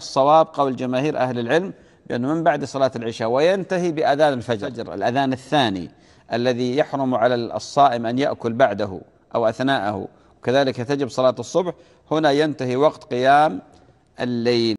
الصواب قول جماهير أهل العلم بأنه من بعد صلاة العشاء وينتهي بأذان الفجر الأذان الثاني الذي يحرم على الصائم أن يأكل بعده أو أثناءه وكذلك تجب صلاة الصبح هنا ينتهي وقت قيام الليل